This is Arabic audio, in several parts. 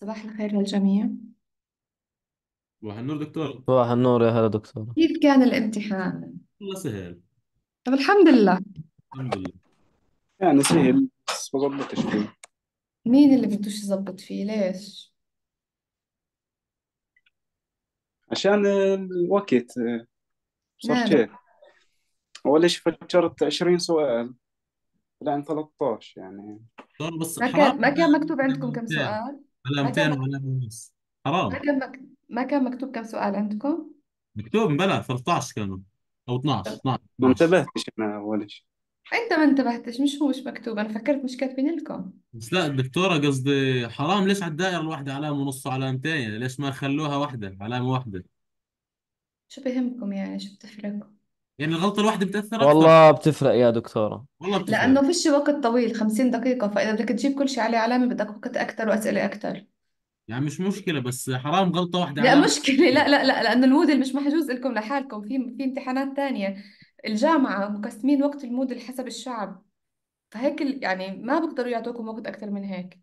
صباح الخير للجميع صباح النور دكتور صباح النور يا هلا دكتور كيف كان الامتحان؟ والله سهل طب الحمد لله الحمد لله يعني سهل بس ما ظبطش فيه مين اللي بدوش يظبط فيه ليش؟ عشان الوقت صرت نعم هيك أول شيء فكرت 20 سؤال الان 13 يعني ما حرام كان ما كان مكتوب عندكم كم سؤال؟ ولا ما 200 ولا ونص ما حرام كان ما كان مكتوب كم سؤال عندكم مكتوب بلا 13 كانوا او 12 12 ما انتبهتش انا اول شيء انت ما انتبهتش مش هو مش مكتوب انا فكرت مش كاتبين لكم بس لا الدكتورة قصدي حرام ليش على الدائرة الواحدة علامة ونص وعلامتين يعني ليش ما خلوها واحدة علامة واحدة شو بهمكم يعني شو بتفرقكم؟ يعني الغلطة الواحدة بتأثر أكثر والله بتفرق يا دكتورة والله بتفرق لأنه فيش وقت طويل 50 دقيقة فإذا بدك تجيب كل شيء عليه علامة بدك وقت أكثر وأسئلة أكثر يعني مش مشكلة بس حرام غلطة واحدة لا علامة مشكلة لا لا لا لأنه المودل مش محجوز لكم لحالكم في في امتحانات ثانية الجامعة مقسمين وقت المودل حسب الشعب فهيك يعني ما بقدروا يعطوكم وقت أكثر من هيك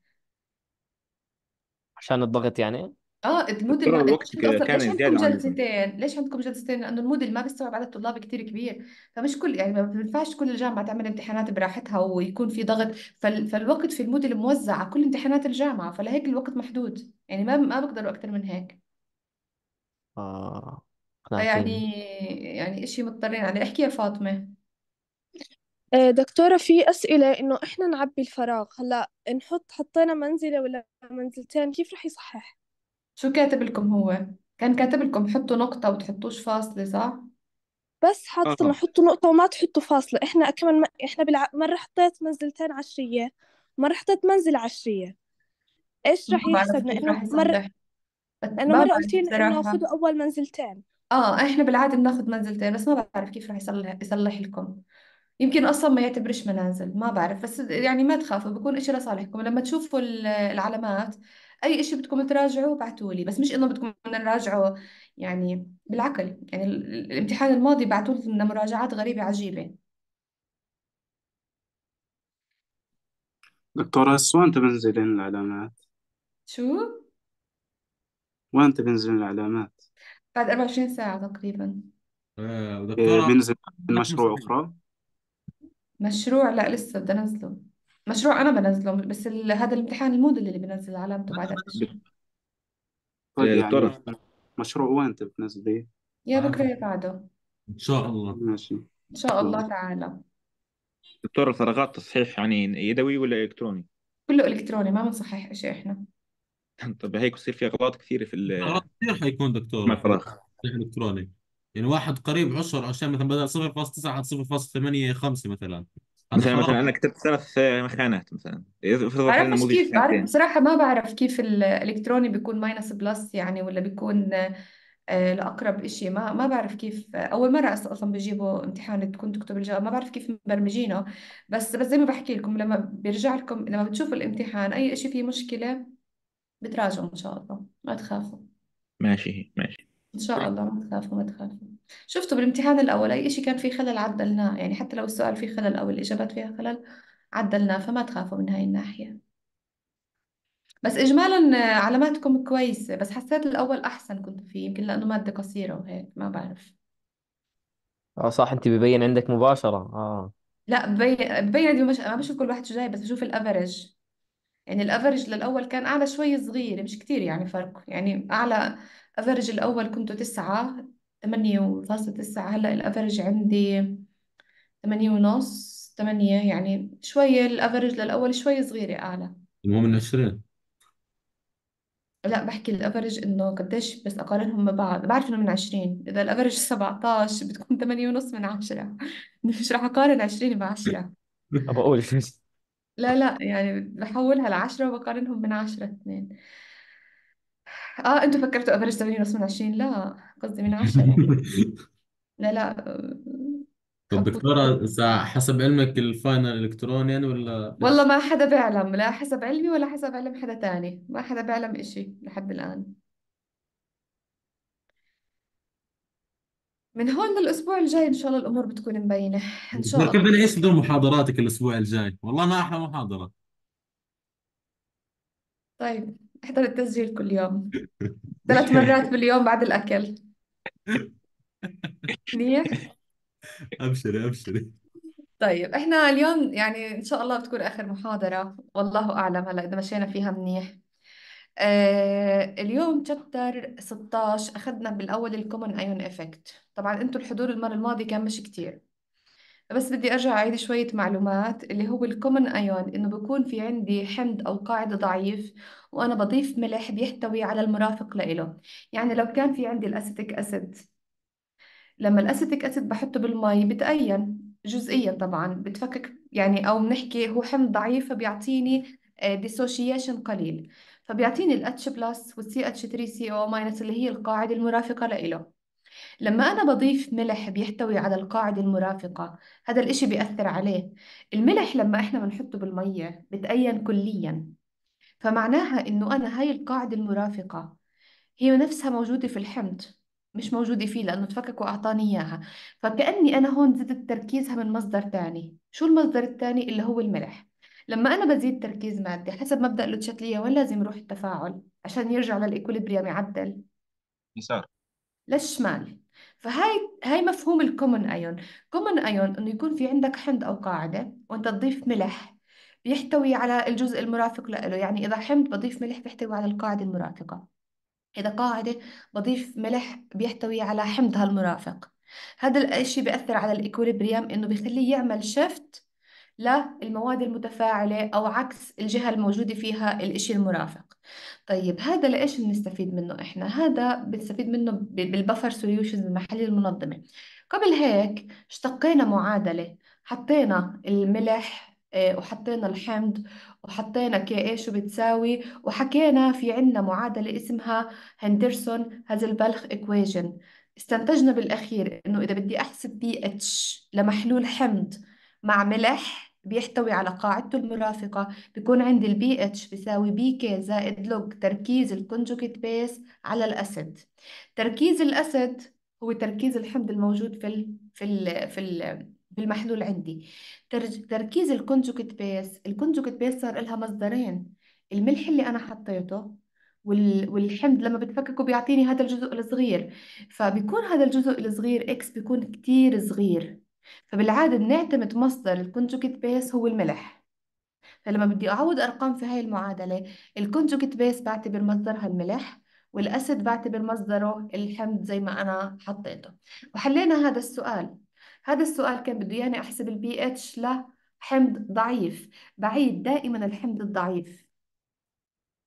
عشان الضغط يعني اه الموديل ما ليش الوقت انتوا كان ليش عندكم جلستين؟ ليش عندكم جلستين؟ لانه الموديل ما بيستوعب عدد طلاب كثير كبير، فمش كل يعني ما بينفعش كل الجامعة تعمل امتحانات براحتها ويكون في ضغط، فال... فالوقت في الموديل موزع على كل امتحانات الجامعة، فلهيك الوقت محدود، يعني ما ما بقدروا اكثر من هيك، آه فيعني آه، أقنعتيني يعني إشي مضطرين عليه، احكي يا فاطمة، آه، دكتورة في أسئلة إنه إحنا نعبي الفراغ هلا نحط حطينا منزلة ولا منزلتين كيف رح يصحح شو كاتب لكم هو كان كاتب لكم حطوا نقطة وتحطوش فاصلة صح بس حاطط انه حطوا نقطة وما تحطوا فاصلة احنا كمان م... احنا بالع... مرة حطيت منزلتين عشرية مرة حطيت منزل عشرية ايش ما رح بعرف يحسب كيف لانه رح مرة يصلح لانه مرة قلتي لنا انه بصراحة خذوا اول منزلتين اه احنا بالعادة بناخذ منزلتين بس ما بعرف كيف رح يصلح يصلح لكم يمكن اصلا ما يعتبرش منازل ما بعرف بس يعني ما تخافوا بكون اشي لصالحكم لما تشوفوا العلامات اي شيء بدكم تراجعوه بعتوا لي بس مش انه بدكم نراجعه يعني بالعقل يعني الامتحان الماضي بعتوا لنا مراجعات غريبة عجيبة دكتورة هسه وين تنزلين العلامات شو وين تنزلين العلامات بعد 24 ساعة تقريبا آه إيه ودكتورة بنزل مشروع أخرى مشروع لا لسه بدنا أنزله مشروع أنا بنزله بس هذا الامتحان المودل اللي بنزل علامته بعد طيب يا يعني دكتورة مشروع وين انت بتنزليه؟ يا آه. بكرة يا بعده إن شاء الله ماشي إن شاء الله طيب. تعالى دكتور الفراغات تصحيح يعني يدوي ولا إلكتروني؟ كله إلكتروني ما بنصحح شيء إحنا طب هيك بصير في أغلاط كثيرة في اغلاط كثير حيكون دكتور مفرخ تصحيح إلكتروني يعني واحد قريب عشر عشان مثلا بدل 0.9 حط 0.85 مثلا مثلا مثلا آه. انا كتبت ثلاث آه، مكانات مثلا افرض حالي بعرفش نموذج كيف بعرف سنتين بصراحة ما بعرف كيف الإلكتروني بيكون ماينس بلس يعني ولا بيكون آه، لأقرب إشي ما ما بعرف كيف أول مرة أصلا بجيبه امتحان تكون تكتب الجواب ما بعرف كيف مبرمجينه بس بس زي ما بحكي لكم لما بيرجع لكم لما بتشوفوا الامتحان أي إشي فيه مشكلة بتراجعوا إن شاء الله ما تخافوا ماشي ماشي إن شاء طيب. الله ما تخافوا ما تخافوا شفتوا بالامتحان الأول أي شيء كان فيه خلل عدلناه يعني حتى لو السؤال فيه خلل أو الإجابات فيها خلل عدلناه فما تخافوا من هاي الناحية بس إجمالا آه، علاماتكم كويسة بس حسيت الأول أحسن كنت فيه يمكن لأنه مادة قصيرة وهيك ما بعرف اه صح انت ببين عندك مباشرة اه لا ببين ببين مش... ما بشوف كل واحد شو جاي بس بشوف الافرج يعني الافرج للاول كان اعلى شوي صغير مش كتير يعني فرق يعني اعلى افرج الاول كنتوا تسعة تمانية وفاصلة تسعة هلا الافرج عندي تمانية ونص تمانية يعني شوية الافرج للاول شوي صغيرة اعلى المهم انه عشرين لا بحكي الافرج انه قديش بس اقارنهم ببعض بعرف انه من عشرين اذا الافرج سبعتاش بتكون تمانية ونص من عشرة مش رح اقارن عشرين بعشرة أبغى أقول لا لا يعني بحولها لعشرة وبقارنهم من عشرة اثنين اه انتوا فكرتوا افريج 80 من 20 لا قصدي من 10 لا لا آه، طب حطوا دكتورة إذا حسب علمك الفاينل الكتروني يعني ولا والله ما حدا بيعلم لا حسب علمي ولا حسب علم حدا تاني ما حدا بيعلم اشي لحد الآن من هون للأسبوع الجاي إن شاء الله الأمور بتكون مبينة إن شاء كيف الله ايش بدون محاضراتك الأسبوع الجاي والله ما أحلى محاضرة طيب احضر التسجيل كل يوم ثلاث مرات باليوم بعد الأكل منيح ابشري ابشري طيب احنا اليوم يعني ان شاء الله بتكون اخر محاضرة والله اعلم هلا اذا مشينا فيها منيح آه، اليوم تشابتر 16 اخذنا بالاول الكومن ايون افكت طبعا انتم الحضور المرة الماضية كان مش كتير بس بدي أرجع أعيد شوية معلومات اللي هو الكومن أيون إنه بكون في عندي حمض أو قاعدة ضعيف وأنا بضيف ملح بيحتوي على المرافق لإله يعني لو كان في عندي الأسيتيك أسيد لما الأسيتيك أسيد بحطه بالمي بتأين جزئيا طبعا بتفكك يعني أو بنحكي هو حمض ضعيف فبيعطيني ديسوشيشن آه، قليل فبيعطيني الاتش بلس والسي اتش 3 سي او ماينس اللي هي القاعدة المرافقة لإله لما أنا بضيف ملح بيحتوي على القاعدة المرافقة هذا الإشي بيأثر عليه الملح لما إحنا بنحطه بالمية بتأين كليا فمعناها إنه أنا هاي القاعدة المرافقة هي نفسها موجودة في الحمض مش موجودة فيه لأنه تفكك وأعطاني إياها فكأني أنا هون زدت تركيزها من مصدر تاني شو المصدر التاني اللي هو الملح لما أنا بزيد تركيز مادي حسب مبدأ لوتشاتلية وين لازم يروح التفاعل عشان يرجع للإيكوليبريا يعدل يسار للشمال فهاي هاي مفهوم الكومن ايون كومن ايون انه يكون في عندك حمض او قاعده وانت تضيف ملح بيحتوي على الجزء المرافق له يعني اذا حمض بضيف ملح بيحتوي على القاعده المرافقه اذا قاعده بضيف ملح بيحتوي على حمضها المرافق هذا الشيء بيأثر على الإيكوليبريم إنه بيخليه يعمل شفت للمواد المتفاعلة أو عكس الجهة الموجودة فيها الإشي المرافق طيب هذا لايش بنستفيد منه احنا هذا بنستفيد منه بالبفر سوليوشنز المحلي المنظمة قبل هيك اشتقينا معادلة حطينا الملح آه، وحطينا الحمض وحطينا كي ايش شو بتساوي وحكينا في عنا معادلة اسمها هندرسون هازلبلخ ايكويجن استنتجنا بالأخير إنه إذا بدي أحسب بي اتش لمحلول حمض مع ملح بيحتوي على قاعدته المرافقة بيكون عندي البي اتش بيساوي بي كي زائد لوج تركيز الكونجوكيت بيس على الأسيد تركيز الأسيد هو تركيز الحمض الموجود في الـ في الـ في الـ بالمحلول عندي تركيز الكونجوكيت بيس الكونجوكيت بيس صار لها مصدرين الملح اللي أنا حطيته والحمض لما بتفككه بيعطيني هذا الجزء الصغير فبيكون هذا الجزء الصغير اكس بيكون كتير صغير فبالعادة بنعتمد مصدر الكونجوكت بيس هو الملح فلما بدي أعوض أرقام في هاي المعادلة الكونجوكت بيس بعتبر مصدرها الملح والأسد بعتبر مصدره الحمض زي ما أنا حطيته وحلينا هذا السؤال هذا السؤال كان بده ياني أحسب البي اتش لحمض ضعيف بعيد دائما الحمض الضعيف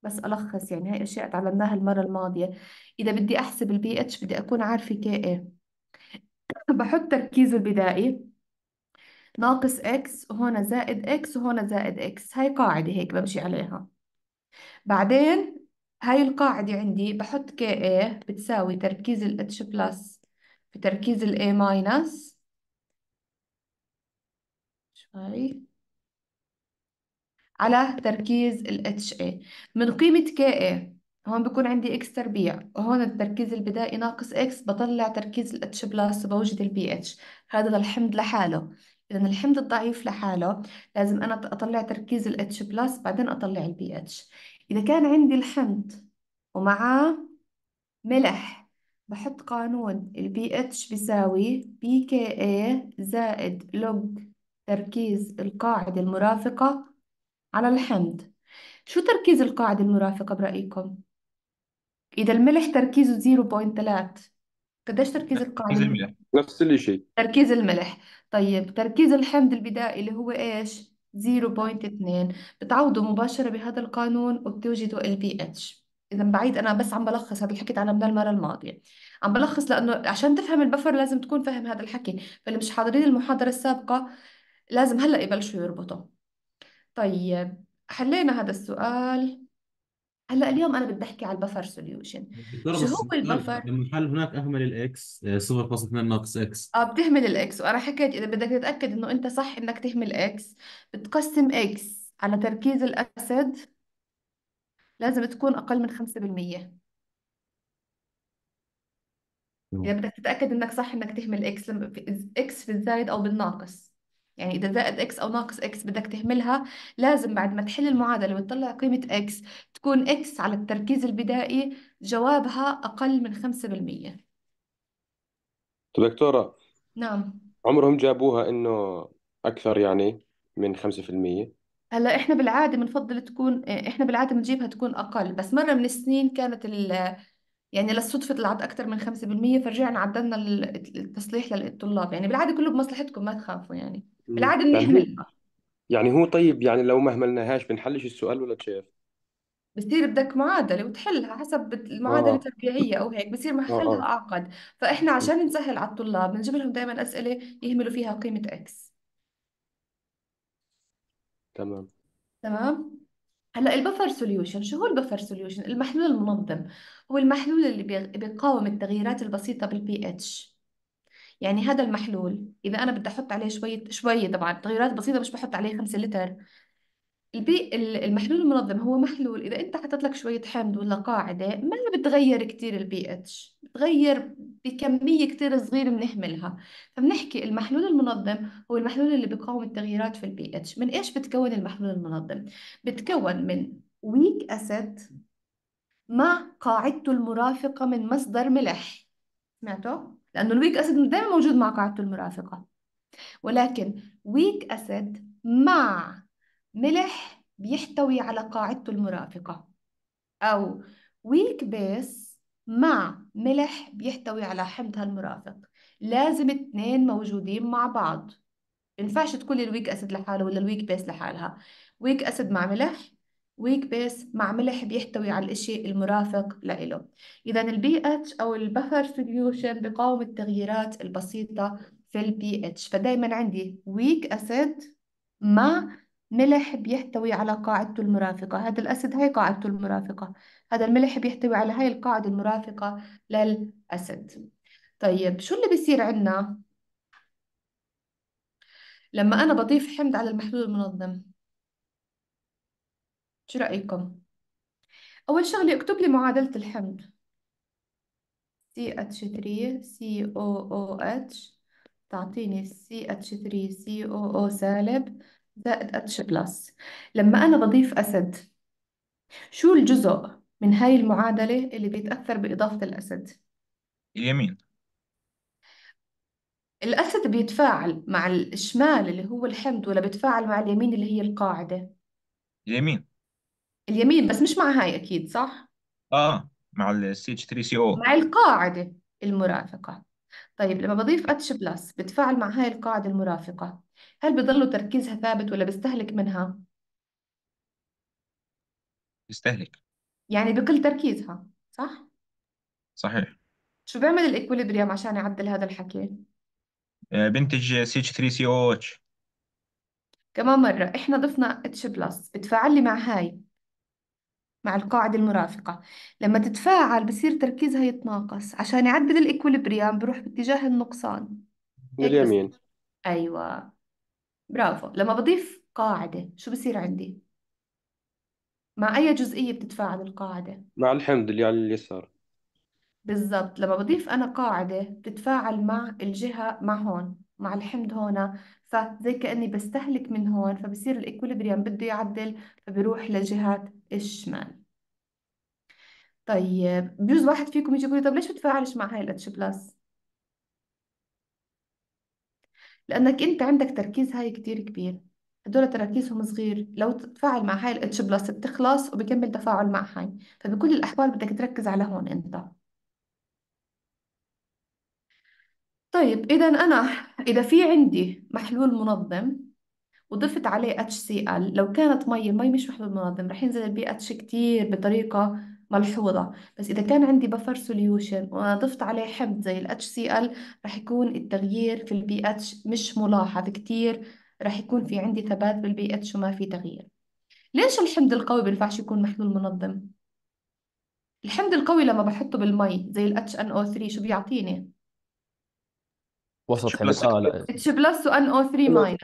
بس ألخص يعني هاي أشياء تعلمناها المرة الماضية إذا بدي أحسب البي اتش بدي أكون عارفة كي إيه بحط تركيز البدائي ناقص x هنا زائد x وهنا زائد x هاي قاعدة هيك بمشي عليها بعدين هاي القاعدة عندي بحط ka بتساوي تركيز ال H بلس في تركيز ال A ماينس شوي على تركيز ال HA من قيمة ka هون بكون عندي اكس تربيع وهون التركيز البدائي ناقص اكس بطلع تركيز الاتش بلس بوجد البي اتش هذا الحمض لحاله إذا الحمض الضعيف لحاله لازم أنا أطلع تركيز الاتش H بلس بعدين أطلع البي BH إذا كان عندي الحمض ومعاه ملح بحط قانون البي BH بيساوي اي زائد لوج تركيز القاعدة المرافقة على الحمض شو تركيز القاعدة المرافقة برأيكم؟ إذا الملح تركيزه 0.3 قديش تركيز تركيز الملح نفس الشيء تركيز الملح طيب تركيز الحمض البدائي اللي هو إيش؟ 0.2 بتعوضوا مباشرة بهذا القانون وبتوجدوا ال pH إذا بعيد أنا بس عم بلخص هذا اللي تعلمناه المرة الماضية عم بلخص لأنه عشان تفهم البفر لازم تكون فاهم هذا الحكي فاللي مش حاضرين المحاضرة السابقة لازم هلأ يبلشوا يربطوا طيب حلينا هذا السؤال هلا اليوم انا بدي احكي على البفر سوليوشن شو هو البفر لما حل هناك اهمل الاكس 0.2 ناقص اكس اه بتهمل الاكس وانا حكيت اذا بدك تتاكد انه انت صح انك تهمل اكس بتقسم اكس على تركيز الاسد لازم تكون اقل من 5% اذا بدك تتاكد انك صح انك تهمل اكس لما اكس في الزايد او بالناقص يعني إذا زائد إكس أو ناقص إكس بدك تهملها لازم بعد ما تحل المعادلة وتطلع قيمة إكس تكون إكس على التركيز البدائي جوابها أقل من 5% دكتورة نعم عمرهم جابوها إنه أكثر يعني من 5% هلا احنا بالعاده بنفضل تكون احنا بالعاده بنجيبها تكون اقل بس مره من السنين كانت ال يعني للصدفة طلعت اكثر من 5% فرجعنا عدلنا التصليح للطلاب يعني بالعاده كله بمصلحتكم ما تخافوا يعني بالعاده بنحملها يعني, يعني هو طيب يعني لو ما اهملناهاش بنحلش السؤال ولا كيف؟ بصير بدك معادلة وتحلها حسب المعادلة آه أو هيك بصير آه آه أعقد فإحنا عشان نسهل على الطلاب بنجيب لهم دائما أسئلة يهملوا فيها قيمة إكس تمام تمام هلا البفر سوليوشن شو هو البفر سوليوشن المحلول المنظم هو المحلول اللي بيقاوم التغييرات البسيطة بالبي اتش يعني هذا المحلول اذا انا بدي احط عليه شوية شوية طبعا تغييرات بسيطة مش بحط عليه 5 لتر البي المحلول المنظم هو محلول اذا انت حطيت لك شوية حمض ولا قاعدة ما بتغير كتير البي اتش تغير بكمية كتير صغيرة بنهملها فبنحكي المحلول المنظم هو المحلول اللي بيقاوم التغييرات في البي اتش من ايش بتكون المحلول المنظم بتكون من ويك اسيد مع قاعدته المرافقة من مصدر ملح سمعتوا؟ لأنه الويك أسيد دائما موجود مع قاعدته المرافقة ولكن ويك أسيد مع ملح بيحتوي على قاعدته المرافقة أو ويك بيس مع ملح بيحتوي على حمض هالمرافق لازم اتنين موجودين مع بعض ينفعش تكون الويك اسيد لحاله ولا الويك بيس لحالها ويك اسيد مع ملح ويك بيس مع ملح بيحتوي على الإشي المرافق لإله إذا البي اتش أو البفر سوليوشن بقاوم التغييرات البسيطة في البي اتش فدايما عندي ويك اسيد مع ملح بيحتوي على قاعدته المرافقة هذا الأسد هاي قاعدته المرافقة هذا الملح بيحتوي على هاي القاعدة المرافقة للأسد طيب شو اللي بيصير عندنا لما أنا بضيف حمض على المحلول المنظم شو رأيكم أول شغلة اكتب لي معادلة الحمض CH3 COOH تعطيني CH3 COO سالب زائد اتش بلس لما انا بضيف اسد شو الجزء من هاي المعادلة اللي بيتأثر بإضافة الأسد؟ اليمين الأسد بيتفاعل مع الشمال اللي هو الحمض ولا بيتفاعل مع اليمين اللي هي القاعدة؟ اليمين اليمين بس مش مع هاي أكيد صح؟ آه مع ال CH3CO مع القاعدة المرافقة طيب لما بضيف اتش بلس بتفاعل مع هاي القاعدة المرافقة هل بضل تركيزها ثابت ولا بستهلك منها؟ يستهلك يعني بقل تركيزها صح؟ صحيح شو بيعمل الإكوليبريم عشان يعدل هذا الحكي؟ آه، بنتج ch 3 سي او اتش كمان مرة إحنا ضفنا اتش بلس بتفاعل لي مع هاي مع القاعدة المرافقة لما تتفاعل بصير تركيزها يتناقص عشان يعدل الإكوليبريم بروح باتجاه النقصان هيك بس أيوة برافو لما بضيف قاعدة شو بصير عندي؟ مع أي جزئية بتتفاعل القاعدة؟ مع الحمد اللي على اليسار بالضبط لما بضيف أنا قاعدة بتتفاعل مع الجهة مع هون مع الحمض هون فزي كأني بستهلك من هون فبصير الإكوليبريم بده يعدل فبروح لجهة الشمال طيب بجوز واحد فيكم يجي يقول لي طب ليش بتفاعلش مع هاي الاتش بلس لأنك أنت عندك تركيز هاي كتير كبير هدول تراكيزهم صغير لو تتفاعل مع هاي الاتش بلس بتخلص وبكمل تفاعل مع هاي فبكل الأحوال بدك تركز على هون أنت طيب إذا أنا إذا في عندي محلول منظم وضفت عليه HCl لو كانت مي المي مش محلول منظم رح ينزل البي اتش كتير بطريقة ملحوظة بس إذا كان عندي بفر سوليوشن وأنا ضفت عليه حمض زي ال HCl رح يكون التغيير في ال pH مش ملاحظ كتير رح يكون في عندي ثبات بال pH وما في تغيير ليش الحمض القوي بينفعش يكون محلول منظم؟ الحمض القوي لما بحطه بالمي زي ال HNO3 شو بيعطيني؟ وسط حمض اه لا H بلس و NO3 ماينس أيوة.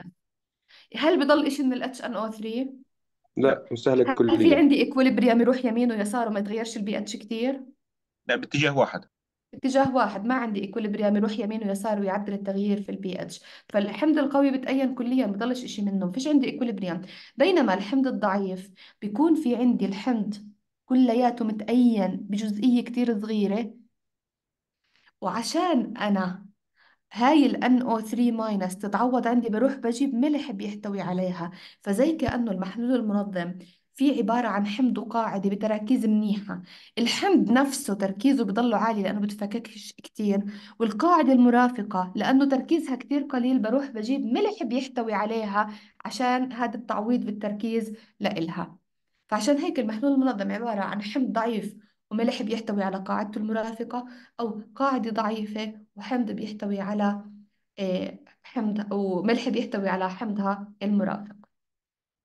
هل بضل إشي من ال HNO3؟ لا مستهلك هل في كليا عندي اكوليبريم يروح يمين ويسار وما يتغيرش البي اتش كتير لا باتجاه واحد اتجاه واحد ما عندي اكوليبريم يروح يمين ويسار ويعدل التغيير في البي اتش فالحمض القوي بتأين كليا ما بضلش شيء منه ما فيش عندي اكوليبريم بينما الحمض الضعيف بيكون في عندي الحمض كلياته متأين بجزئية كتير صغيرة وعشان أنا هاي ال NO3- ماينس تتعوض عندي بروح بجيب ملح بيحتوي عليها فزي كأنه المحلول المنظم في عبارة عن حمض وقاعدة بتراكيز منيحة الحمض نفسه تركيزه بضله عالي لأنه بتفككش كتير والقاعدة المرافقة لأنه تركيزها كتير قليل بروح بجيب ملح بيحتوي عليها عشان هذا التعويض بالتركيز لإلها فعشان هيك المحلول المنظم عبارة عن حمض ضعيف وملح بيحتوي على قاعدته المرافقة أو قاعدة ضعيفة وحمض بيحتوي على آه، حمض وملح بيحتوي على حمضها المرافق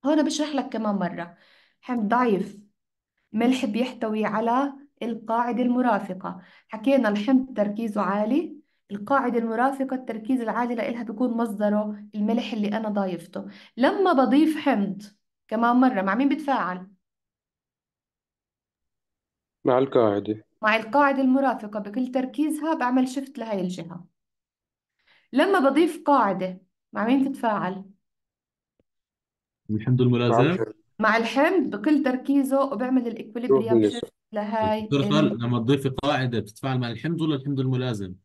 هون بشرح لك كمان مرة حمض ضعيف ملح بيحتوي على القاعدة المرافقة حكينا الحمض تركيزه عالي القاعدة المرافقة التركيز العالي لإلها بيكون مصدره الملح اللي أنا ضايفته لما بضيف حمض كمان مرة مع مين بتفاعل؟ مع القاعدة مع القاعدة المرافقة بكل تركيزها بعمل شفت لهي الجهة لما بضيف قاعدة مع مين تتفاعل؟ الحمد الملازم مع الحمد بكل تركيزه وبعمل الإكوليبريم شفت لهي دكتور ال... إيه. لما تضيفي قاعدة بتتفاعل مع الحمد ولا الحمد الملازم؟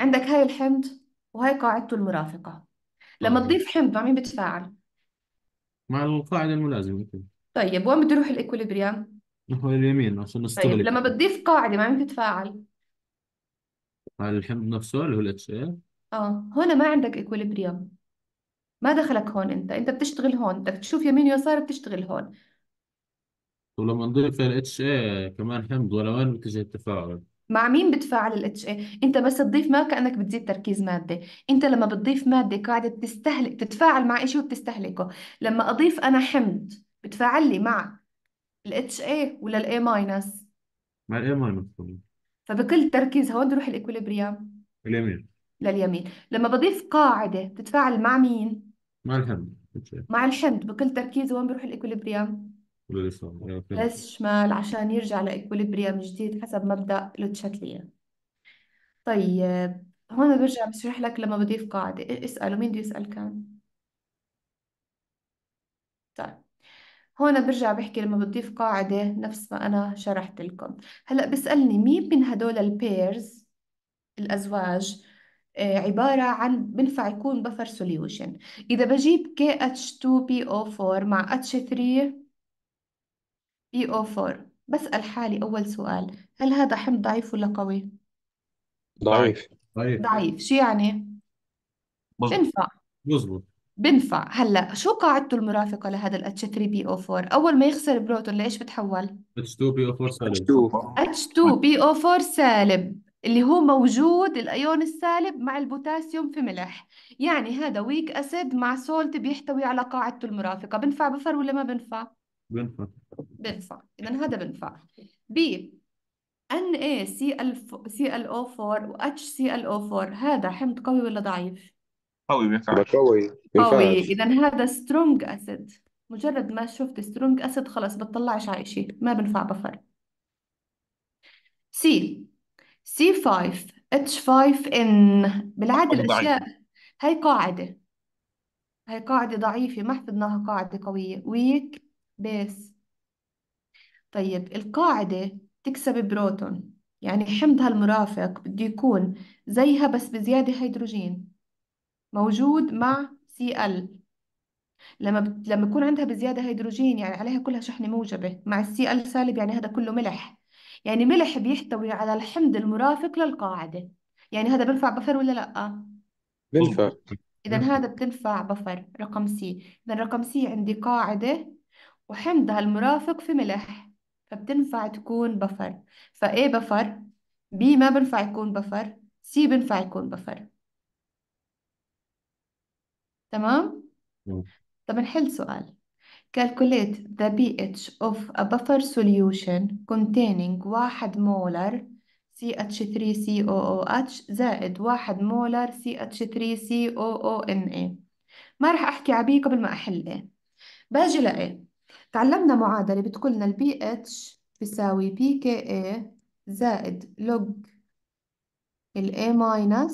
عندك هاي الحمد وهي قاعدته المرافقة لما آه. تضيف حمد مع مين بتتفاعل؟ مع القاعدة الملازمة طيب وين بده يروح الإكوليبريم؟ هو اليمين عشان طيب نستغلق لما بتضيف قاعدة عم بتتفاعل على الحمض نفسه اللي هو الاتش اي اه هنا ما عندك equilibrium ما دخلك هون انت انت بتشتغل هون بدك تشوف يمين ويسار بتشتغل هون ولما نضيف الاتش اي كمان حمض ولا وين بتجي التفاعل مع مين بتفاعل الاتش اي انت بس تضيف ما كانك بتزيد تركيز ماده انت لما بتضيف ماده قاعده بتستهلك تتفاعل مع شيء وبتستهلكه لما اضيف انا حمض بتفاعل لي مع الاتش اي ولا الاي ماينس مع الاي ماينس طبعا فبكل تركيز هون بروح الاكوليبريم اليمين لليمين لما بضيف قاعدة بتتفاعل مع مين مع الحمد مع الحمض بكل تركيز وين بروح الاكوليبريم بس شمال عشان يرجع لاكوليبريم جديد حسب مبدأ لوتشاتليان طيب هون برجع بشرح لك لما بضيف قاعدة اسأله مين بده يسأل كان طيب هون برجع بحكي لما بضيف قاعدة نفس ما أنا شرحت لكم هلأ بسألني مين من هدول البيرز الأزواج آه، عبارة عن بنفع يكون بفر سوليوشن إذا بجيب KH2PO4 مع H3PO4 بسأل حالي أول سؤال هل هذا حمض ضعيف ولا قوي؟ ضعيف ضعيف ضعيف شو يعني؟ بنفع مظبوط بنفع هلا شو قاعدته المرافقة لهذا الاتش 3 بي او 4 اول ما يخسر بروتون لإيش بتحول H2PO4 سالب H2 بي او 4 سالب اللي هو موجود الايون السالب مع البوتاسيوم في ملح يعني هذا ويك اسيد مع سولت بيحتوي على قاعدته المرافقة بنفع بفر ولا ما بنفع بنفع بنفع اذا هذا بنفع ب NaCl ClO4 و HClO4 هذا حمض قوي ولا ضعيف قوي ما ينفعش قوي ما قوي ينفعش إذا هذا سترونج أسيد مجرد ما شفت سترونج أسيد خلاص بتطلعش على شيء ما بنفع بفر سي سي 5 اتش 5 ان بالعادة قوي ضعيف الأشياء هي قاعدة هي قاعدة ضعيفة ما حفظناها قاعدة قوية ويك بيس طيب القاعدة تكسب بروتون يعني حمضها المرافق بده يكون زيها بس بزيادة هيدروجين موجود مع Cl لما ب... لما يكون عندها بزيادة هيدروجين يعني عليها كلها شحنة موجبة مع Cl سالب يعني هذا كله ملح يعني ملح بيحتوي على الحمض المرافق للقاعدة يعني هذا بنفع بفر ولا لأ؟ بنفع إذا هذا بتنفع بفر رقم سي إذا رقم سي عندي قاعدة وحمضها المرافق في ملح فبتنفع تكون بفر فإيه بفر؟ بي ما بنفع يكون بفر سي بنفع يكون بفر تمام طب نحل سؤال Calculate the pH of a buffer solution containing واحد مولر CH3COOH زائد واحد مولر CH3COONA ما رح أحكي عبي قبل ما أحل إيه باجي لإيه تعلمنا معادلة بتقولنا ال pH بيساوي pKa زائد log الA- A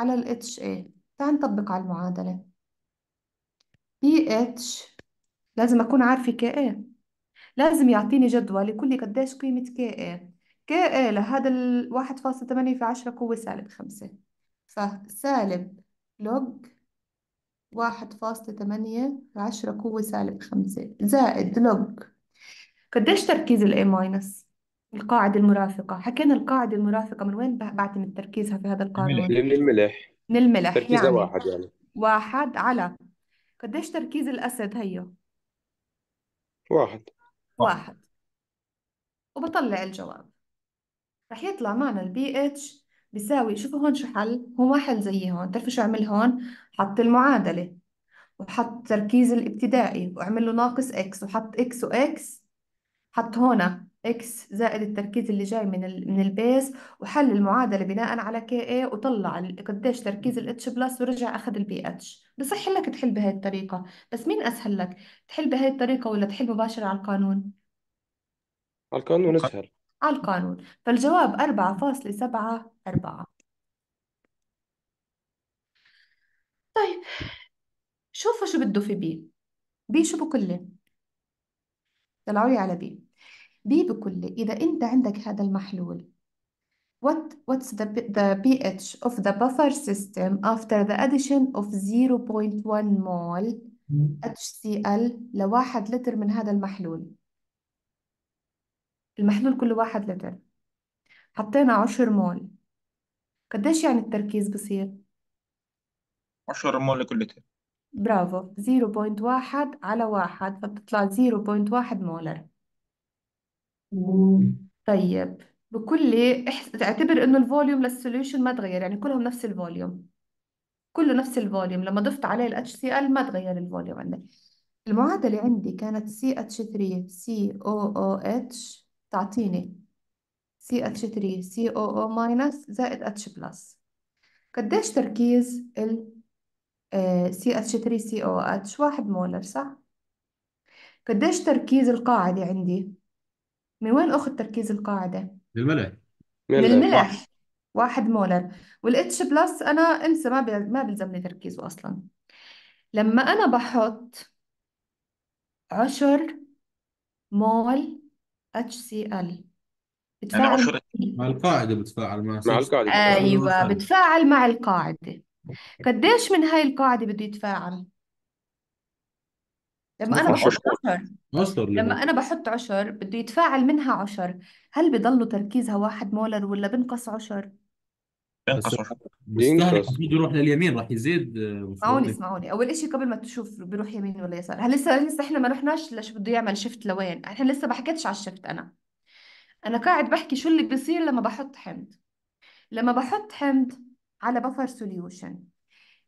على ال HA تعال نطبق على المعادلة بي اتش لازم أكون عارفة كائن إيه. لازم يعطيني جدول يقول لي قديش قيمة كي اي كي اي لهذا ال 1.8 في 10 قوة سالب 5 فسالب لوج 1.8 في 10 قوة سالب 5 زائد لوج قديش تركيز الاي ماينس القاعدة المرافقة حكينا القاعدة المرافقة من وين بعتمد تركيزها في هذا القانون من الملح من الملح تركيزها يعني واحد يعني واحد على قديش تركيز الأسد هيو واحد واحد وبطلع الجواب رح يطلع معنا البي اتش بيساوي شوفوا هون شو حل هو ما حل زي هون تعرفوا شو عمل هون حط المعادلة وحط تركيز الابتدائي وعمل له ناقص اكس وحط اكس واكس حط هون اكس زائد التركيز اللي جاي من ال من البيس وحل المعادله بناء على كي اي وطلع قديش تركيز الاتش بلس ورجع اخذ البي اتش بصح لك تحل بهي الطريقه بس مين اسهل لك تحل بهي الطريقه ولا تحل مباشره على القانون على القانون اسهل على القانون فالجواب 4.74 طيب شوفوا شو بده في بي بي شو بكله طلعوا لي على بي بي بكل إذا أنت عندك هذا المحلول What, what's the, the pH of the buffer system after the addition of 0.1 mol HCl لواحد لتر من هذا المحلول المحلول كله واحد لتر حطينا عشر مول قديش يعني التركيز بصير؟ 10 مول لكل لتر برافو 0.1 على واحد فبتطلع 0.1 مولر طيب بكل احس... تعتبر انه الفوليوم للسوليوشن ما تغير يعني كلهم نفس الفوليوم كله نفس الفوليوم لما ضفت عليه ال HCl ما تغير الفوليوم عندك المعادلة عندي كانت CH3 COOH تعطيني CH3 COO زائد H قديش تركيز ال آه، ch CH3 COOH واحد مولر صح؟ قديش تركيز القاعدة عندي؟ من وين أخذ تركيز القاعدة؟ للملح من الملح واحد واحد مولر والاتش بلس أنا انسى ما ما بيلزمني تركيزه أصلا لما أنا بحط عشر مول اتش سي ال يعني بتفاعل مع مع القاعدة بتفاعل مع مع القاعدة بتفاعل أيوة، مع ايوه القاعدة بتفاعل مع القاعده قديش من هاي القاعده بده يتفاعل لما انا بحط عشر مصدر لما انا بحط عشر بده يتفاعل منها عشر هل بضلوا تركيزها واحد مولر ولا بنقص عشر بس بينقص عشان مستهلك بينقص المفروض يروح لليمين راح يزيد آه، اسمعوني مستهلك اسمعوني اول اشي قبل ما تشوف بيروح يمين ولا يسار هل لسه لسه احنا ما رحناش لش بده يعمل شيفت لوين احنا لسه ما حكيتش على الشيفت انا انا قاعد بحكي شو اللي بيصير لما بحط حمض لما بحط حمض على بفر سوليوشن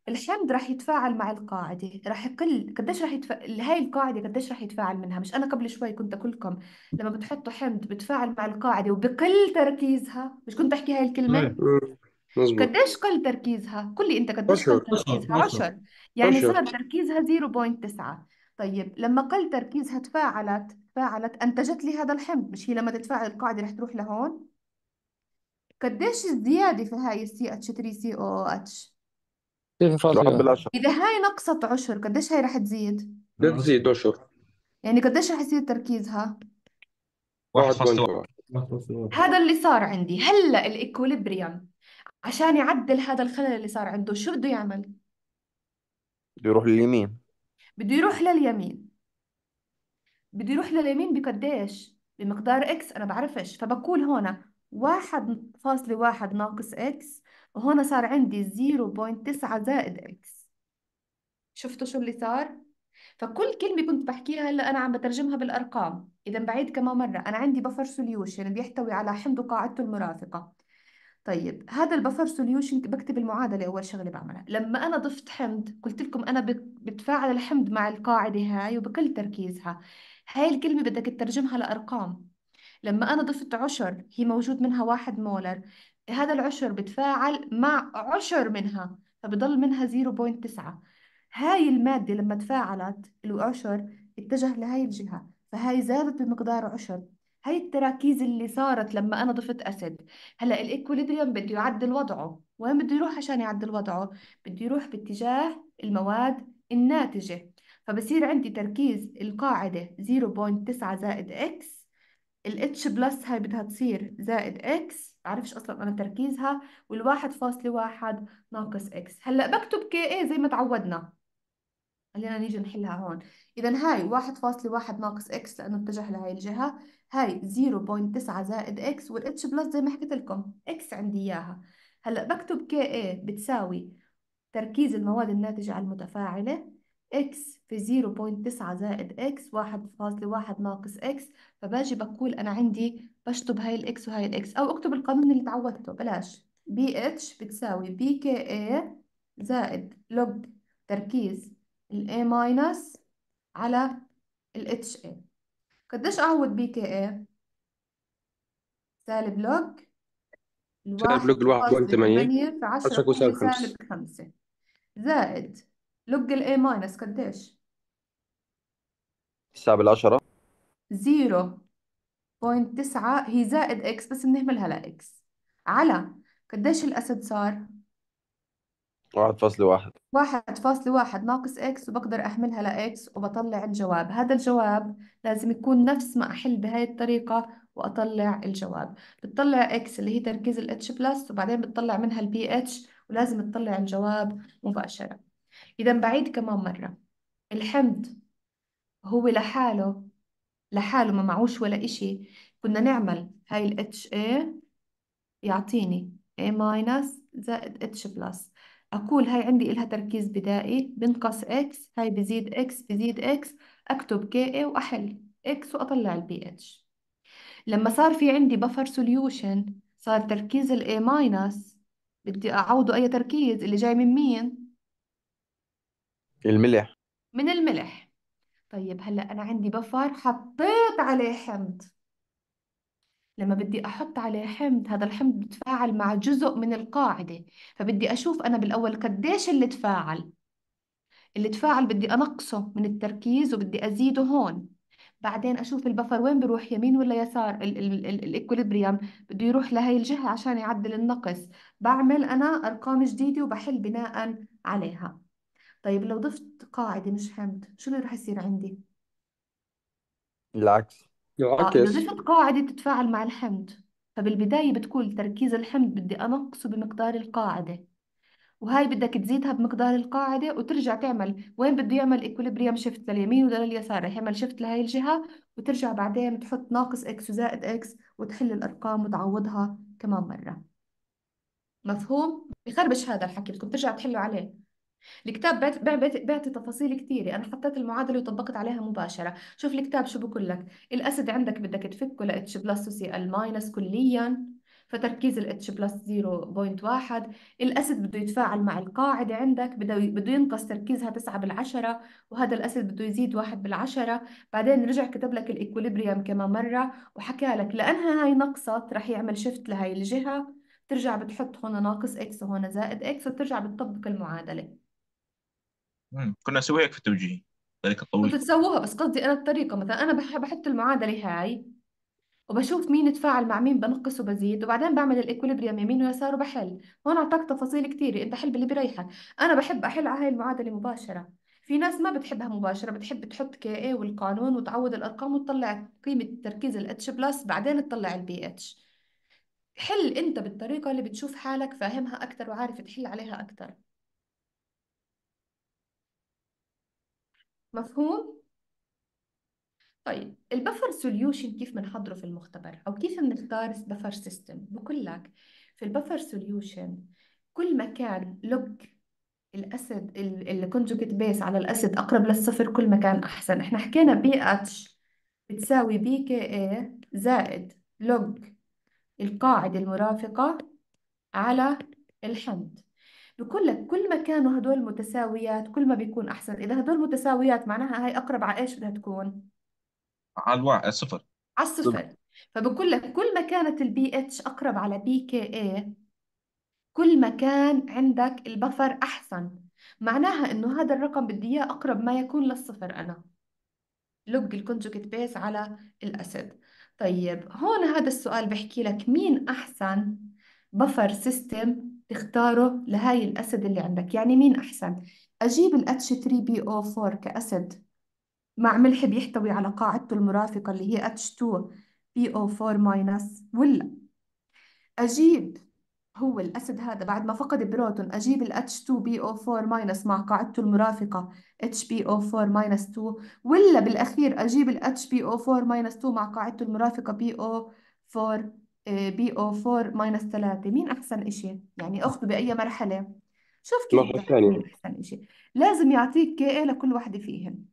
الحمض راح يتفاعل مع القاعدة راح يقل قديش راح يتف... هاي القاعدة قديش راح يتفاعل منها مش أنا قبل شوي كنت أقول لكم لما بتحطوا حمض بتفاعل مع القاعدة وبقل تركيزها مش كنت أحكي هاي الكلمة إيه، إيه، قديش قل تركيزها قل لي أنت قديش قل تركيزها عشر يعني صار تركيزها 0.9 طيب لما قل تركيزها تفاعلت تفاعلت أنتجت لي هذا الحمض مش هي لما تتفاعل القاعدة راح تروح لهون قديش الزيادة في هاي السي اتش 3 سي او اتش كيف تلعب فاصلة بالعشرة إذا هاي نقصت عشر قديش هاي رح تزيد؟ بتزيد تزيد عشر يعني قديش رح يصير تركيزها؟ واحد واحد فاصلة بوينت واحد واحد فاصلة واحد هذا اللي صار عندي هلا الإكوليبريم عشان يعدل هذا الخلل اللي صار عنده شو بده يعمل؟ بده يروح لليمين بده يروح لليمين بده يروح لليمين بقديش؟ بمقدار إكس أنا بعرفش فبقول هنا واحد فاصلة واحد ناقص إكس وهنا صار عندي 0.9 زائد اكس شفتوا شو اللي صار؟ فكل كلمة كنت بحكيها هلا أنا عم بترجمها بالأرقام، إذا بعيد كمان مرة، أنا عندي بفر سوليوشن بيحتوي على حمض وقاعدته المرافقة. طيب هذا البفر سوليوشن بكتب المعادلة أول شغلة بعملها، لما أنا ضفت حمض قلت لكم أنا بتفاعل الحمض مع القاعدة هاي وبقل تركيزها. هاي الكلمة بدك تترجمها لأرقام. لما أنا ضفت عشر هي موجود منها واحد مولر هذا العشر بتفاعل مع عشر منها فبضل منها 0.9 هاي المادة لما تفاعلت العشر اتجه لهي الجهة فهاي زادت بمقدار عشر هاي التراكيز اللي صارت لما أنا ضفت أسد هلا الإكوليبريم بده يعدل وضعه وين بده يروح عشان يعدل وضعه بده يروح باتجاه المواد الناتجة فبصير عندي تركيز القاعدة 0.9 زائد إكس الاتش بلس هاي بدها تصير زائد اكس عارفش اصلا انا تركيزها والواحد فاصلة واحد ناقص اكس هلا بكتب كي اي زي ما تعودنا خلينا نيجي نحلها هون اذا هاي واحد فاصلة واحد ناقص اكس لانه اتجه لهي الجهة هاي 0.9 زائد اكس والاتش بلس زي ما حكيت لكم اكس عندي اياها هلا بكتب كي اي بتساوي تركيز المواد الناتجة على المتفاعلة x في 0.9 زائد x 1.1 ناقص x فباجي بقول انا عندي بشطب هاي الاكس وهاي الاكس او اكتب القانون اللي تعودته بلاش بي اتش بتساوي بي كي اي زائد لوج تركيز الاي ماينس على الاتش اي قديش اعوض بي كي اي سالب لوج سالب لوج الواحد 81 في 10 سالب 5 زائد لوج الاي ماينس قديش 9 بالعشرة 0.9 هي زائد اكس بس بنهملها لاكس على قديش الاسد صار واحد فاصل واحد واحد فاصل واحد ناقص اكس وبقدر احملها لاكس وبطلع الجواب هذا الجواب لازم يكون نفس ما احل بهاي الطريقة واطلع الجواب بتطلع اكس اللي هي تركيز الاتش بلس وبعدين بتطلع منها البي اتش ولازم تطلع الجواب مباشرة إذا بعيد كمان مرة الحمض هو لحاله لحاله ما معوش ولا إشي كنا نعمل هاي ال HA يعطيني A ماينس زائد H بلس أقول هاي عندي إلها تركيز بدائي بنقص X هاي بزيد X بزيد X أكتب KA وأحل X وأطلع البي اتش لما صار في عندي بفر سوليوشن صار تركيز ال A ماينس بدي أعوضه أي تركيز اللي جاي من مين؟ الملح من الملح طيب هلا انا عندي بفر حطيت عليه حمض لما بدي احط عليه حمض هذا الحمض بتفاعل مع جزء من القاعده فبدي اشوف انا بالاول قديش اللي تفاعل اللي تفاعل بدي انقصه من التركيز وبدي ازيده هون بعدين اشوف البفر وين بروح يمين ولا يسار الاكوليبريم بده يروح لهي الجهه عشان يعدل النقص بعمل انا ارقام جديده وبحل بناء عليها طيب لو ضفت قاعدة مش حمد شو اللي رح يصير عندي؟ العكس اه لو يعكس ضفت قاعدة تتفاعل مع الحمد فبالبداية بتقول تركيز الحمض بدي أنقصه بمقدار القاعدة وهاي بدك تزيدها بمقدار القاعدة وترجع تعمل وين بده يعمل اكوليبريم شيفت لليمين ولا لليسار رح يعمل شيفت لهي الجهة وترجع بعدين تحط ناقص اكس وزائد اكس وتحل الأرقام وتعوضها كمان مرة مفهوم؟ بخربش هذا الحكي بدكم ترجعوا تحلوا عليه الكتاب بيعت- بيعت- بيعطي تفاصيل كثيرة أنا حطيت المعادلة وطبقت عليها مباشرة شوف الكتاب شو بقول لك الأسد عندك بدك تفكه ل H بلس وسي ال ماينس كليا فتركيز ال H بلس 0.1 الأسد بده يتفاعل مع القاعدة عندك بده ينقص تركيزها 9 بالعشرة وهذا الأسد بده يزيد 1 بالعشرة بعدين رجع كتب لك الإكوليبريم كمان مرة وحكى لك لأنها هاي نقصت رح يعمل شيفت لهاي الجهة ترجع بتحط هون ناقص x وهون زائد x وترجع بتطبق المعادلة كنا نسوي هيك في التوجيه الطريقة انتوا الطويلة تسووها بس قصدي انا الطريقه مثلا انا بحب احط المعادله هاي وبشوف مين تفاعل مع مين بنقص وبزيد وبعدين بعمل الايكوليبريم يمين ويسار وبحل هون اعطاك تفاصيل كثيره انت حل باللي بيريحك انا بحب احل على هاي المعادله مباشره في ناس ما بتحبها مباشره بتحب تحط كي اي والقانون وتعوض الارقام وتطلع قيمه تركيز الاتش بلس بعدين تطلع البي اتش حل انت بالطريقه اللي بتشوف حالك فاهمها اكثر وعارف تحل عليها اكثر مفهوم؟ طيب البفر سوليوشن كيف بنحضره في المختبر او كيف بنختار بفر سيستم بقول لك في البفر سوليوشن كل ما كان لوج الاسيد الكونجوكت بيس على الاسيد اقرب للصفر كل ما كان احسن احنا حكينا بي اتش بتساوي بي كي اي زائد لوج القاعدة المرافقة على الحمض بقول لك كل ما كانوا هدول متساويات كل ما بيكون احسن اذا هدول متساويات معناها هاي اقرب على ايش بدها تكون على صفر على الصفر على الصفر فبقول لك كل ما كانت البي اتش اقرب على بي كي اي كل ما كان عندك البفر احسن معناها انه هذا الرقم بدي اياه اقرب ما يكون للصفر انا لوج الكونجوكت بيس على الاسيد طيب هون هذا السؤال بحكي لك مين احسن بفر سيستم تختاره لهاي الأسد اللي عندك يعني مين أحسن أجيب ال H3PO4 كأسد مع ملح بيحتوي على قاعدته المرافقة اللي هي H2PO4- ولا أجيب هو الأسد هذا بعد ما فقد بروتون أجيب ال H2PO4- مع قاعدته المرافقة HPO4- 2 ولا بالأخير أجيب ال HPO4- 2 مع قاعدته المرافقة PO4- بي او 4 ماينس 3 مين احسن شيء يعني اخذه باي مرحله شوف كيف المرحله بتحدد الثانيه مين احسن شيء لازم يعطيك كي اي لكل وحده فيهم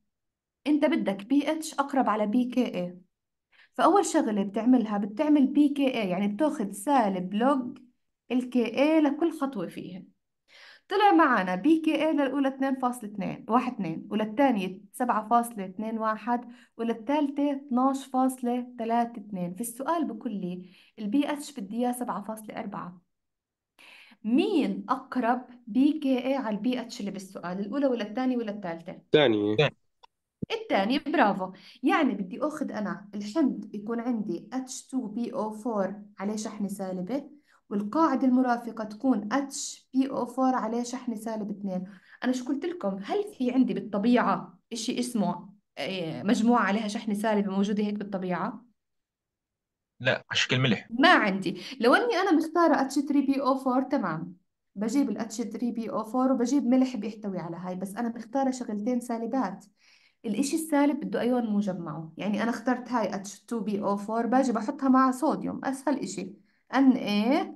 انت بدك بي اتش اقرب على بي كي اي فاول شغله بتعملها بتعمل بي كي اي يعني بتاخذ سالب لوج الكي اي لكل خطوه فيهم طلع معنا بي كي اي للأولى 2.2 واحد 2 وللثانية 7.21 وللثالثة 12.32 في السؤال بقول لي البي اتش بدي اياه 7.4 مين اقرب بي كي اي على البي اتش اللي بالسؤال الاولى ولا الثانيه ولا الثالثه الثانيه الثانيه برافو يعني بدي اخذ انا الحمض يكون عندي اتش 2 بي او 4 عليه شحنه سالبه والقاعدة المرافقة تكون اتش بي او 4 عليه شحنة سالب 2 أنا شو قلت لكم هل في عندي بالطبيعة إشي اسمه إيه، مجموعة عليها شحنة سالبة موجودة هيك بالطبيعة؟ لا على شكل ملح ما عندي لو اني انا مختاره اتش 3 بي او 4 تمام بجيب ال 3 3 او 4 وبجيب ملح بيحتوي على هاي بس انا مختاره شغلتين سالبات الإشي السالب بده أيون موجب معه يعني أنا اخترت هاي اتش 2 بي او 4 باجي بحطها مع صوديوم أسهل إشي ايه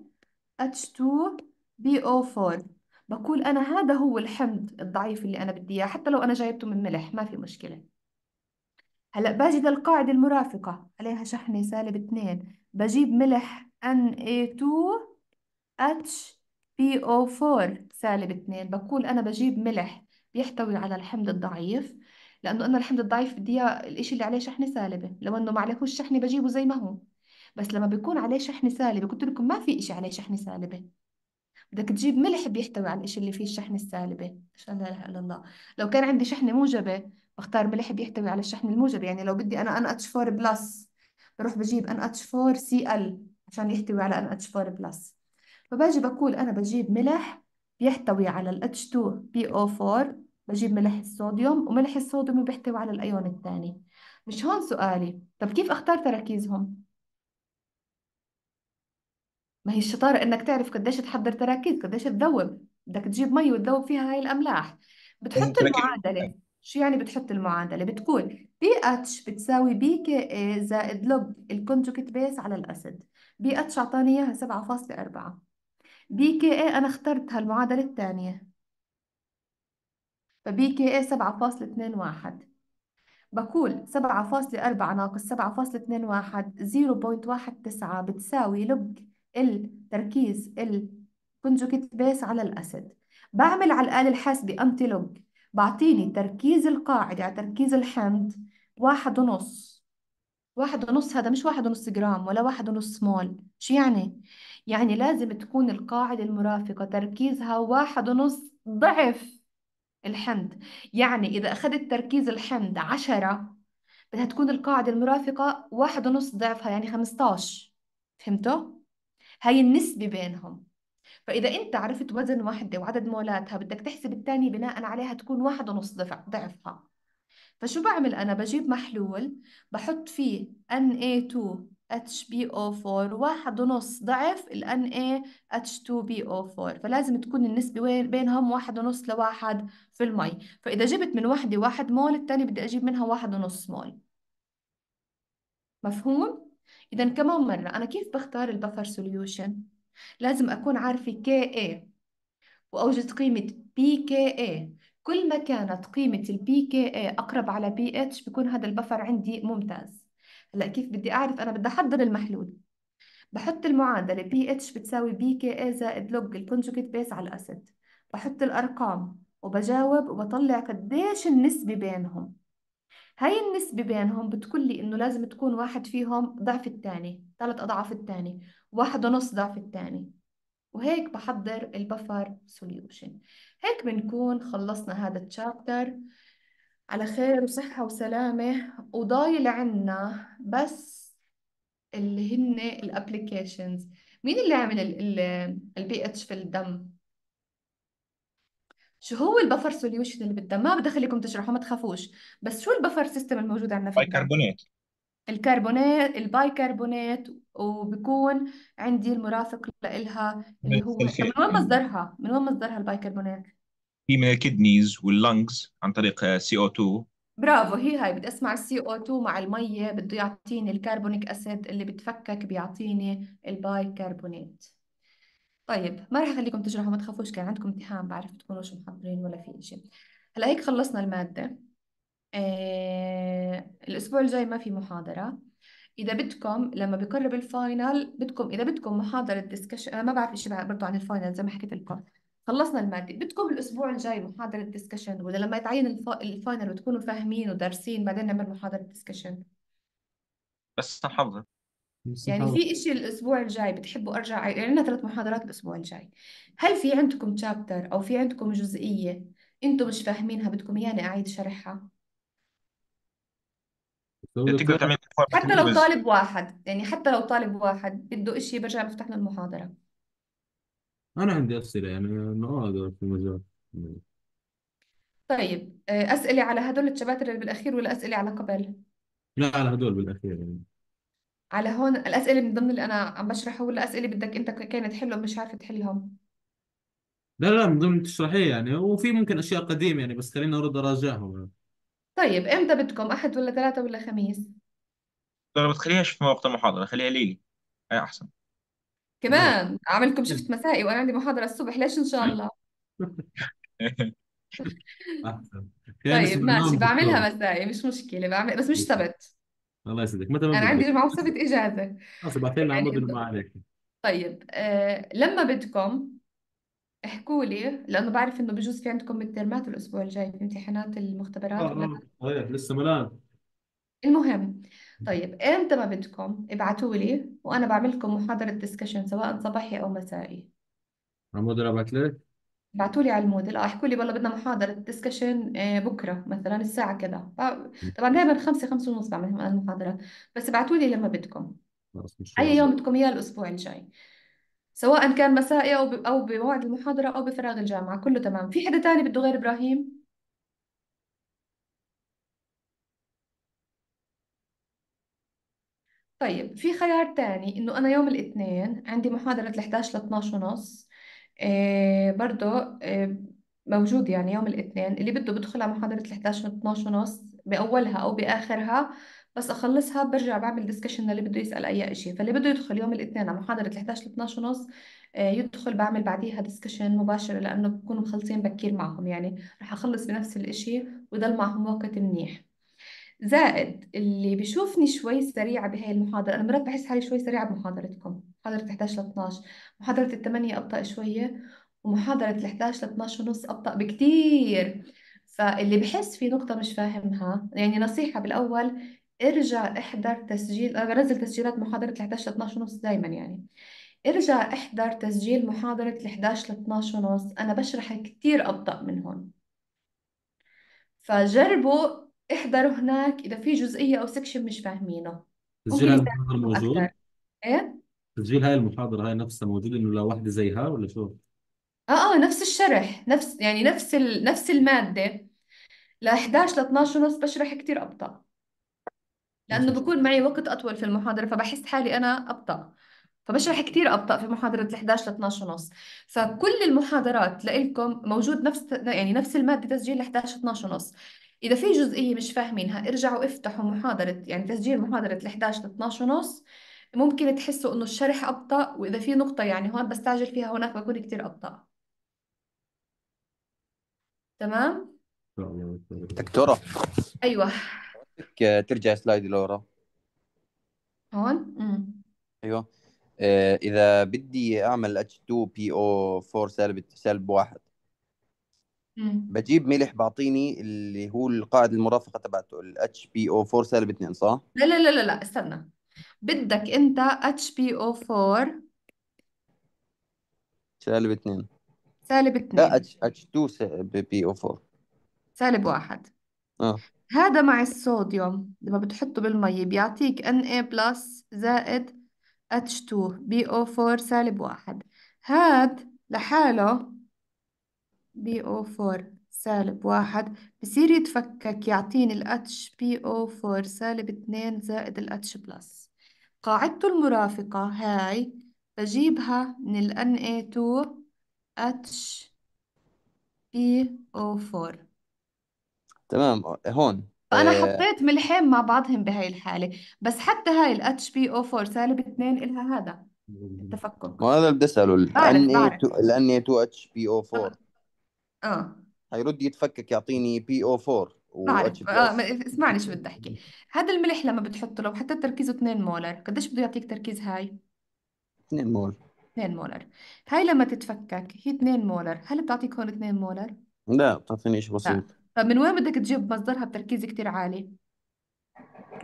H2BO4 بقول أنا هذا هو الحمض الضعيف اللي أنا بدي إياه حتى لو أنا جايبته من ملح ما في مشكلة هلأ باجي القاعدة المرافقة عليها شحنة سالب 2 بجيب ملح na 2 hbo 4 سالب 2 بقول أنا بجيب ملح بيحتوي على الحمض الضعيف لأنه أنا الحمض الضعيف بدي إياه الإشي اللي عليه شحنة سالبة لو إنه ما عليهوش شحنة بجيبه زي ما هو بس لما بيكون عليه شحنة سالبة قلت لكم ما في إشي عليه شحنة سالبة بدك تجيب ملح بيحتوي على الإشي اللي فيه الشحنة السالبة عشان لا إله إلا الله لو كان عندي شحنة موجبة بختار ملح بيحتوي على الشحنة الموجبة يعني لو بدي أنا ان اتش 4 بلس بروح بجيب ان اتش 4 سي ال عشان يحتوي على ان اتش 4 بلس فباجي بقول أنا بجيب ملح بيحتوي على ال H2PO4 بجيب ملح الصوديوم وملح الصوديوم بيحتوي على الأيون الثاني مش هون سؤالي طب كيف أختار تراكيزهم؟ ما هي الشطارة إنك تعرف قديش تحضر تراكيب قديش تذوب بدك تجيب مي وتذوب فيها هاي الأملاح بتحط المعادلة شو يعني بتحط المعادلة بتقول بي اتش بتساوي بي كي اي زائد لوج الكونجوكت بيس على الأسيد بي اتش أعطاني إياها 7.4 بي كي اي أنا اخترت هالمعادلة الثانية فبي كي اي 7.21 بقول 7.4 ناقص 7.21 0.19 بتساوي لوج التركيز الكونجوكيت بيس على الأسد بعمل على الآلة الحاسبة أنتيلوج بعطيني تركيز القاعدة على تركيز الحمض واحد ونص واحد ونص هذا مش واحد ونص جرام ولا واحد ونص مول شو يعني؟ يعني لازم تكون القاعدة المرافقة تركيزها واحد ونص ضعف الحمض يعني إذا أخذت تركيز الحمض عشرة بدها تكون القاعدة المرافقة واحد ونص ضعفها يعني خمستاش فهمتوا؟ هاي النسبة بينهم فإذا أنت عرفت وزن وحدة وعدد مولاتها بدك تحسب الثانية بناء عليها تكون واحد ونص ضعف ضعفها فشو بعمل أنا بجيب محلول بحط فيه Na2 HbO4 واحد ونص ضعف ال NaH2BO4 فلازم تكون النسبة بينهم واحد ونص لواحد في المي فإذا جبت من وحدة واحد مول الثانية بدي أجيب منها واحد ونص مول مفهوم؟ إذا كمان مرة أنا كيف بختار البفر سوليوشن؟ لازم أكون عارفة KA وأوجد قيمة PKA كل ما كانت قيمة ال PKA أقرب على PH بكون هذا البفر عندي ممتاز هلا كيف بدي أعرف أنا بدي أحضر المحلول بحط المعادلة PH بتساوي PKA زائد لوج الكونجوكيت بيس على الأسيد بحط الأرقام وبجاوب وبطلع قديش النسبة بينهم هاي النسبة بينهم بتقول لي إنه لازم تكون واحد فيهم ضعف الثاني ثلاث أضعاف الثاني واحد ونص ضعف الثاني وهيك بحضر البفر سوليوشن هيك بنكون خلصنا هذا التشابتر على خير وصحة وسلامة وضايل عنا بس اللي هن الابليكيشنز مين اللي عمل البي اتش في الدم شو هو البفر سوليوشن اللي بالدم ما بدي اخليكم تشرحوا ما تخافوش بس شو البفر سيستم الموجود عندنا في الدم بايكربونات الكربونات البايكربونات وبكون عندي المرافق لها اللي هو من وين مصدرها من وين مصدرها البايكربونات هي من الكدنيز واللنجز عن طريق سي او 2 برافو هي هاي بدي اسمع السي او 2 مع المية بده يعطيني الكربونيك اسيد اللي بتفكك بيعطيني البايكربونات طيب ما راح اخليكم تشرحوا ما تخافوش كان عندكم امتحان بعرف تكونوا مش محضرين ولا في شيء هلا هيك خلصنا المادة آه الاسبوع الجاي ما في محاضرة اذا بدكم لما بقرب الفاينل بدكم اذا بدكم محاضرة ديسكشن انا ما بعرف شيء برضه عن الفاينل زي ما حكيت لكم خلصنا المادة بدكم الأسبوع الجاي محاضرة ديسكشن ولا لما يتعين الف... الفاينل وتكونوا فاهمين ودارسين بعدين نعمل محاضرة ديسكشن بس نحضر يعني في إشي الأسبوع الجاي بتحبوا أرجع يعني عندنا ثلاث محاضرات الأسبوع الجاي هل في عندكم تشابتر أو في عندكم جزئية أنتم مش فاهمينها بدكم إياني أعيد شرحها حتى لو طالب واحد يعني حتى لو طالب واحد بده إشي برجع بفتح له المحاضرة أنا عندي أسئلة يعني انه أقدر آه، في المجال طيب آه، أسئلة على هدول التشابتر اللي بالأخير ولا أسئلة على قبل؟ لا على هدول بالأخير يعني على هون الأسئلة من ضمن اللي أنا عم بشرحه ولا أسئلة بدك أنت كانت حلوة مش عارفة تحلهم لا لا من ضمن تشرحيه يعني وفي ممكن اشياء قديمه يعني بس خليني ارد اراجعها يعني. طيب إمتى بدكم أحد ولا ثلاثة ولا خميس طب ما تخليهاش في وقت المحاضرة خليها ليلي هي أحسن كمان عاملكم شفت مسائي وأنا عندي محاضرة الصبح ليش إن شاء الله احسن خلينا طيب نسيب النوم ماشي نعم، بعملها مسائي مش مشكلة بعمل بس مش سبت الله يسعدك متى انا عندي عندي موسمة اجازة خلاص ابعثي لنا عمود يعني ما عليك طيب آه لما بدكم احكوا لي لانه بعرف انه بجوز في عندكم الترمات الاسبوع الجاي في امتحانات اه المختبرات آه، اه صحيح طيب، لسه ملان المهم طيب امتى ما بدكم ابعتوا لي وانا بعمل لكم محاضرة ديسكشن سواء صباحي او مسائي عمود ربعت لك بعتوا لي على الموديل اه احكوا لي والله بدنا محاضرة ديسكشن آه، بكرة مثلا الساعة كذا آه، طبعا دائما خمسة خمسة ونص بعمل المحاضره بس بعتوا لي لما بدكم أي يوم بدكم إياه الأسبوع الجاي سواء كان مسائي أو أو بموعد المحاضرة أو بفراغ الجامعة كله تمام في حدا تاني بده غير إبراهيم طيب في خيار تاني إنه أنا يوم الاثنين عندي محاضرة 11 ل 12 ونص برضه آه، برضو آه، موجود يعني يوم الاثنين اللي بده بدخل على محاضرة ال 11 و 12 ونص بأولها أو بآخرها بس أخلصها برجع بعمل ديسكشن للي بده يسأل أي شيء فاللي بده يدخل يوم الاثنين على محاضرة ال 11 و 12 ونص يدخل بعمل بعديها ديسكشن مباشرة لأنه بكونوا مخلصين بكير معهم يعني رح أخلص بنفس الإشي وضل معهم وقت منيح زائد اللي بيشوفني شوي سريعة بهاي المحاضرة أنا مرات بحس حالي شوي سريعة بمحاضرتكم محاضرة 11 ل 12 محاضرة الثمانية أبطأ شوية ومحاضرة ال 11 ل 12 ونص أبطأ بكتير فاللي بحس في نقطة مش فاهمها يعني نصيحة بالأول ارجع احضر تسجيل أنا بنزل تسجيلات محاضرة ال 11 ل 12 ونص دايما يعني ارجع احضر تسجيل محاضرة ال 11 ل 12 ونص أنا بشرح كتير أبطأ من هون فجربوا احضروا هناك إذا في جزئية أو سكشن مش فاهمينه تسجيل هاي المحاضرة موجود أكثر إيه؟ تسجيل هاي المحاضرة هاي نفسها موجود إنه لو واحدة زيها ولا شو؟ آه آه نفس الشرح نفس يعني نفس ال... نفس المادة ل 11 ل 12 ونص بشرح كثير أبطأ لأنه بكون معي وقت أطول في المحاضرة فبحس حالي أنا أبطأ فبشرح كثير أبطأ في محاضرة ال 11 ل 12 ونص فكل المحاضرات لكم موجود نفس يعني نفس المادة تسجيل 11 12 ونص اذا في جزئيه مش فاهمينها ارجعوا افتحوا محاضره يعني تسجيل محاضره ال11 ل 12 ونص ممكن تحسوا انه الشرح ابطا واذا في نقطه يعني هون بستعجل فيها هناك بكون كتير ابطا تمام دكتوره ايوه ترجع سلايد لورا هون امم ايوه آه، اذا بدي اعمل H2PO4 سالب سالب واحد بجيب ملح بعطيني اللي هو القاعده المرافقه تبعته ال او 4 سالب 2 صح؟ لا لا لا لا لا استنى بدك انت HPO4 سالب 2 سالب 2 لا H 2 2 PO4 سالب واحد اه هذا مع الصوديوم لما بتحطه بالمي بيعطيك Na بلس زائد 2 او BO4 سالب واحد هاد لحاله بي او 4 سالب واحد بصير يتفكك يعطيني ال او 4 سالب 2 زائد الاتش بلس قاعدته المرافقة هاي بجيبها من ال Na2 او 4 تمام هون فأنا آه، حطيت ملحين مع بعضهم بهاي الحالة بس حتى هاي ال او 4 سالب 2 إلها هذا التفكك ما هذا اللي بدي اساله ال بعرف بعرف NA2 اتش بي او 4 اه حيرد يتفكك يعطيني بي او 4 و اتش بي اه اس ما- اسمعني شو بدي احكي هذا الملح لما بتحطه لو حتى تركيزه 2 مولر قديش بده يعطيك تركيز هاي 2 مول 2 مولر هاي لما تتفكك هي 2 مولر هل بتعطيك هون 2 مولر لا بتعطيني شيء لا بسيط فمن وين بدك تجيب مصدرها بتركيز كتير عالي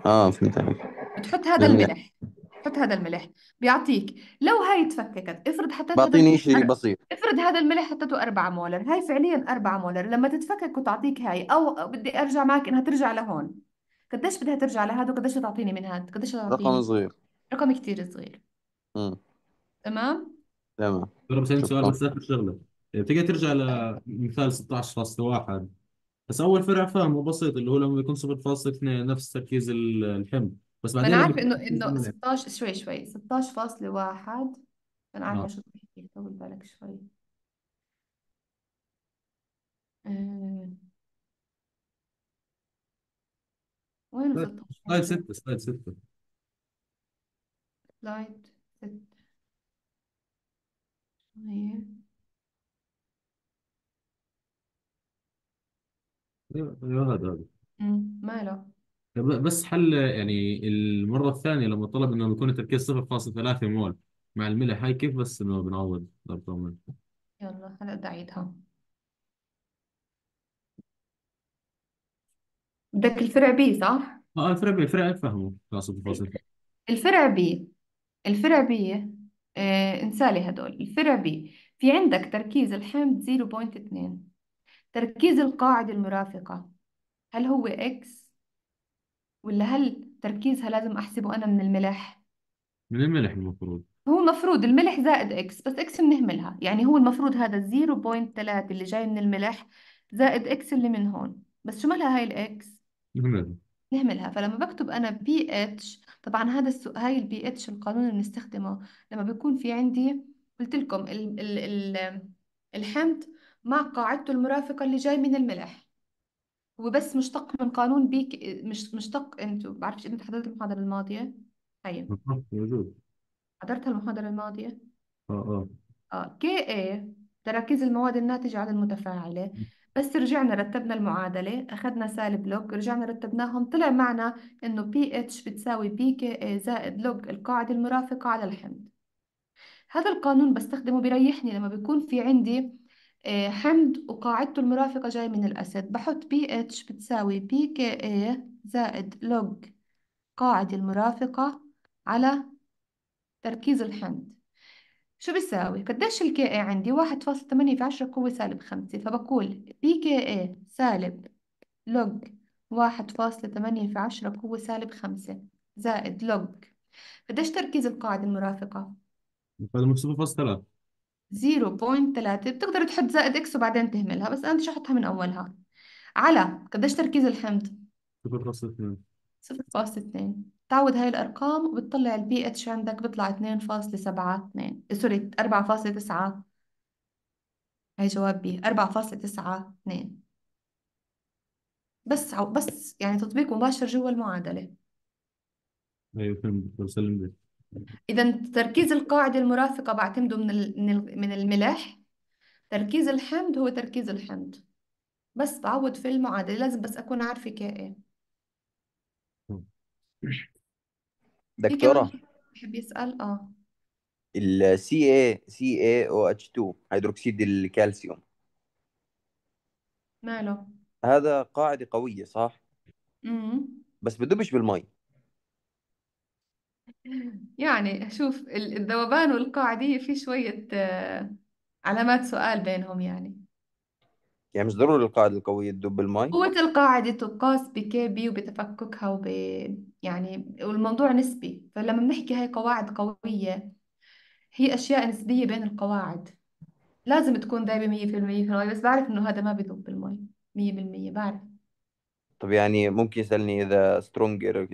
اه فهمت عليك بتحط هذا الملح حط هذا الملح بيعطيك لو هاي تفككت افرض حطيت بعطيني شيء بسيط افرض هذا الملح حطيته 4 مولر هاي فعليا 4 مولر لما تتفكك وتعطيك هاي او بدي ارجع معك انها ترجع لهون قديش بدها ترجع لهذا وقديش تعطيني من هذا قديش تعطيني رقم صغير رقم كثير صغير تمام تمام بس عندي سؤال بس اخر شغله بتقدر ترجع لمثال 16.1 بس اول فرع فاهمه بسيط اللي هو لما يكون 0.2 نفس تركيز الحمض بس بعدين انا عارفه انه انه 16 شوي شوي 16.1 انا عارفه شو بحكي طول بالك شوي آه. وين 16 سلايد ستة 6 سلايد 6 سلايد 6 هي ايوه هذا هذا ماله بس حل يعني المرة الثانية لما طلب إنه يكون التركيز 0.3 مول مع الملح هاي كيف بس إنه بنعوض مول؟ يلا هلا بدي أعيدها بدك الفرع بي صح؟ اه الفرع بي الفرع فهمه خلاص 0.3 الفرع بي الفرع بي آه انسالي هدول الفرع بي في عندك تركيز الحمض 0.2 تركيز القاعدة المرافقة هل هو X ولا هل تركيزها لازم أحسبه أنا من الملح؟ من الملح المفروض هو المفروض الملح زائد إكس بس إكس بنهملها يعني هو المفروض هذا 0.3 اللي جاي من الملح زائد إكس اللي من هون بس شو مالها هاي الإكس؟ نعمل نهملها فلما بكتب أنا بي اتش طبعا هذا السو... هاي البي اتش القانون اللي بنستخدمه لما بيكون في عندي قلت لكم ال... ال... ال... الحمض مع قاعدته المرافقة اللي جاي من الملح وبس مشتق من قانون بيك مش مشتق انتو بعرفش انت حضرت المحاضرة الماضية هي طيب. موجود حضرت المحاضرة الماضية اه اه اه كي اي تراكيز المواد الناتجة عن المتفاعلة بس رجعنا رتبنا المعادلة أخذنا سالب لوج رجعنا رتبناهم طلع معنا إنه بي اتش بتساوي بي كي اي زائد لوج القاعدة المرافقة على الحمض هذا القانون بستخدمه بيريحني لما بيكون في عندي آه، حمض وقاعدته المرافقة جاي من الأسد بحط بي اتش بتساوي بي كي اي زائد لوج قاعدة المرافقة على تركيز الحمض شو بيساوي؟ قديش الكي اي عندي؟ واحد فاصل تمانية في عشرة قوة سالب خمسة فبقول بي كي اي سالب لوج واحد فاصلة تمانية في عشرة قوة سالب خمسة زائد لوج قديش تركيز القاعدة المرافقة؟ هذا محسوب فاصل ثلاثة 0.3 بتقدر تحط زائد اكس وبعدين تهملها بس انا بديش احطها من اولها على قديش تركيز الحمض 0.2 0.2 تعود هاي الارقام وبتطلع البي اتش عندك بيطلع 2.72 سوري 4.9 هاي جواب بي 4.92 بس بس يعني تطبيق مباشر جوا المعادله ايوه فهمت بسلم إذا تركيز القاعدة المرافقة بعتمده من من الملح تركيز الحمض هو تركيز الحمض بس بعوض في المعادلة لازم بس أكون عارفة كائن إيه. دكتورة بحب يسأل اه ال CA H 2 هيدروكسيد الكالسيوم ماله هذا قاعدة قوية صح؟ امم بس بدبش بالمي يعني شوف الذوبان والقاعدية في شوية آه، علامات سؤال بينهم يعني يعني مش ضروري القاعدة القوية تدوب بالماء قوة القاعدة تقاس بكي بي وبتفككها وب يعني والموضوع نسبي فلما بنحكي هاي قواعد قوية هي أشياء نسبية بين القواعد لازم تكون دايبة مية في المية في المية بس بعرف إنه هذا ما بيذوب بالماء مية بالمية بعرف طب يعني ممكن يسألني إذا سترونجر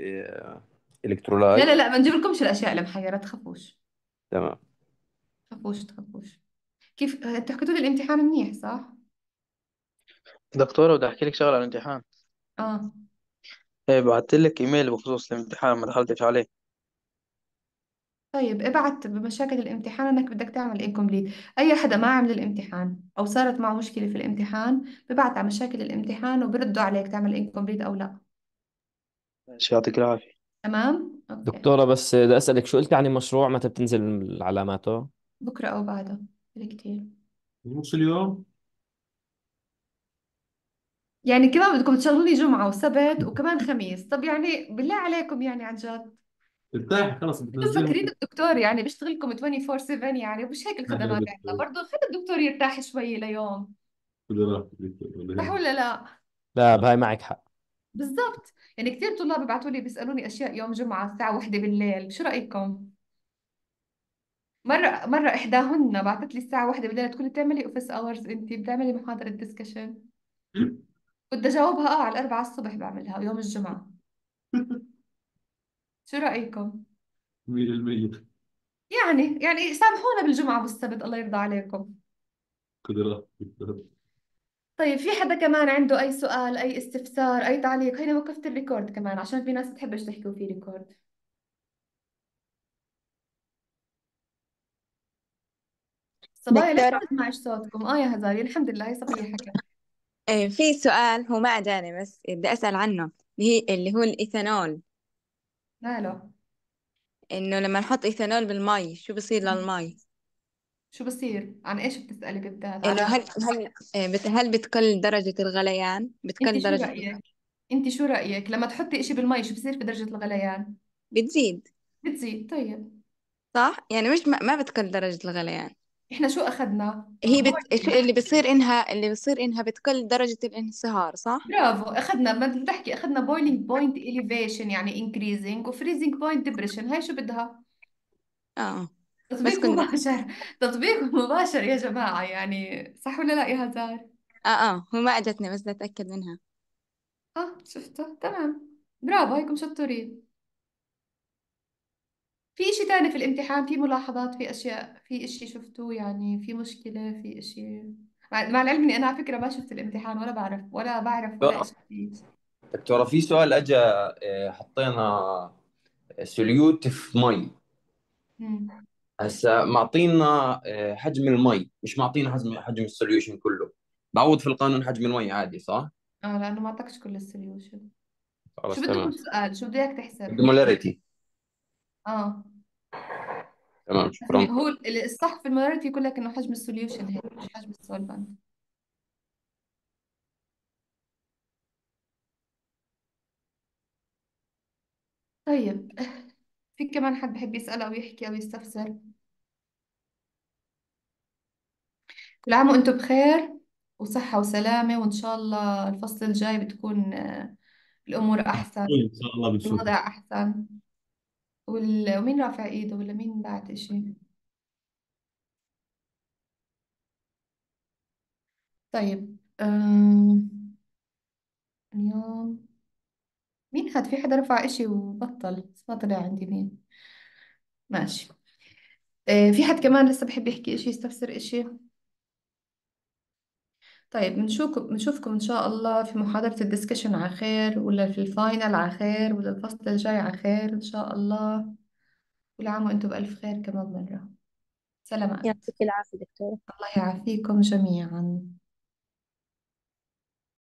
لا لا لا ما نجيب لكمش الاشياء المحيره تخافوش تمام تخافوش تخافوش كيف انتوا حكيتوا لي الامتحان منيح صح دكتورة بدي أحكي لك شغلة عن الامتحان اه إيه بعت لك إيميل بخصوص الامتحان ما دخلتش عليه طيب ابعت بمشاكل الامتحان انك بدك تعمل انكمبليت اي حدا ما عمل الامتحان او صارت معه مشكله في الامتحان ببعت على مشاكل الامتحان وبردوا عليك تعمل انكمبليت او لا ماشي يعطيك العافية تمام اوكي دكتورة بس بدي أسألك شو قلتي عن المشروع متى بتنزل علاماته؟ بكره او بعده بكثير نص اليوم يعني كمان بدكم تشغلوا لي جمعه وسبت وكمان خميس طب يعني بالله عليكم يعني عن جد ارتاح خلص انتوا بتنزلهم مفكرين الدكتور يعني بيشتغلكم 24 7 يعني مش هيك الخدمات عندنا يعني. برضه خلي الدكتور يرتاح شوي ليوم كل راحتك دكتور صح ولا لا؟ لا بهاي معك حق بالضبط يعني كثير طلاب ببعثوا لي بيسالوني اشياء يوم جمعه الساعه 1 بالليل شو رايكم مرة مرة إحداهن بعثت لي الساعة واحدة بالليل تقول لي بتعملي أوفيس أورز أنت بتعملي محاضرة ديسكشن كنت أجاوبها أه على الأربعة الصبح بعملها يوم الجمعة شو رأيكم؟ 100% يعني يعني سامحونا بالجمعة والسبت الله يرضى عليكم قدرة طيب في حدا كمان عنده أي سؤال أي استفسار أي تعليق هنا وقفت الريكورد كمان عشان في ناس بتحبش تحكي وفي ريكورد صبايا ليش ما دكتورة صوتكم اه يا هزاري الحمد لله هي صبية حكي في سؤال هو ما أجاني بس بدي أسأل عنه اللي هي اللي هو الإيثانول ماله إنه لما نحط إيثانول بالماي شو بصير للمي شو بصير عن ايش بتسألي بالذات إنه هل هل إيه، هل بتقل درجة الغليان؟ بتقل انت درجة رأيك انت شو رأيك لما تحطي اشي بالمي شو بصير بدرجة الغليان بتزيد بتزيد طيب صح؟ يعني مش ما, ما بتقل درجة الغليان احنا شو اخذنا هي بت... اللي بصير إنها اللي بصير إنها بتقل درجة الانصهار صح؟ برافو اخذنا ما بتحكي اخذنا بويلينج بوينت اليفيشن يعني انكريزنج وفريزنج بوينت ديبريشن هاي شو بدها آه بس تطبيق كنت... مباشر تطبيق مباشر يا جماعة يعني صح ولا لا يا هزار؟ اه اه هو ما اجتني بس اتاكد منها اه شفته تمام برافو هيكم شطورين في اشي تاني في الامتحان في ملاحظات في اشياء في اشي شفتوه يعني في مشكلة في اشي مع, العلم اني انا على فكرة ما شفت الامتحان ولا بعرف ولا بعرف ولا اشي فيه دكتورة في سؤال اجى آه، حطينا سوليوت في مي هسه معطينا آه، حجم المي مش معطينا حجم حجم السوليوشن كله بعوض في القانون حجم المي عادي صح؟ اه لانه ما اعطاكش كل السوليوشن شو بدك تمام سؤال شو بدك تحسب؟ المولاريتي اه تمام شكرا هو الصح في المولاريتي يقول لك انه حجم السوليوشن هيك مش حجم السولفنت طيب في كمان حد بحب يسأل أو يحكي أو يستفسر كل عام وأنتم بخير وصحة وسلامة وإن شاء الله الفصل الجاي بتكون آه، الأمور أحسن إن شاء الله بنشوف الوضع أحسن وال... ومين رافع إيده ولا مين بعت إشي طيب أم... اليوم مين حد في حدا رفع اشي وبطل بس ما طلع عندي مين ماشي آه، في حد كمان لسه بحب يحكي اشي يستفسر اشي طيب بنشوفكم بنشوفكم ان شاء الله في محاضرة الديسكشن على خير ولا في الفاينل على خير ولا الفصل الجاي على خير ان شاء الله كل عام وانتم بألف خير كمان مرة سلامات يعطيك العافية دكتورة الله يعافيكم جميعا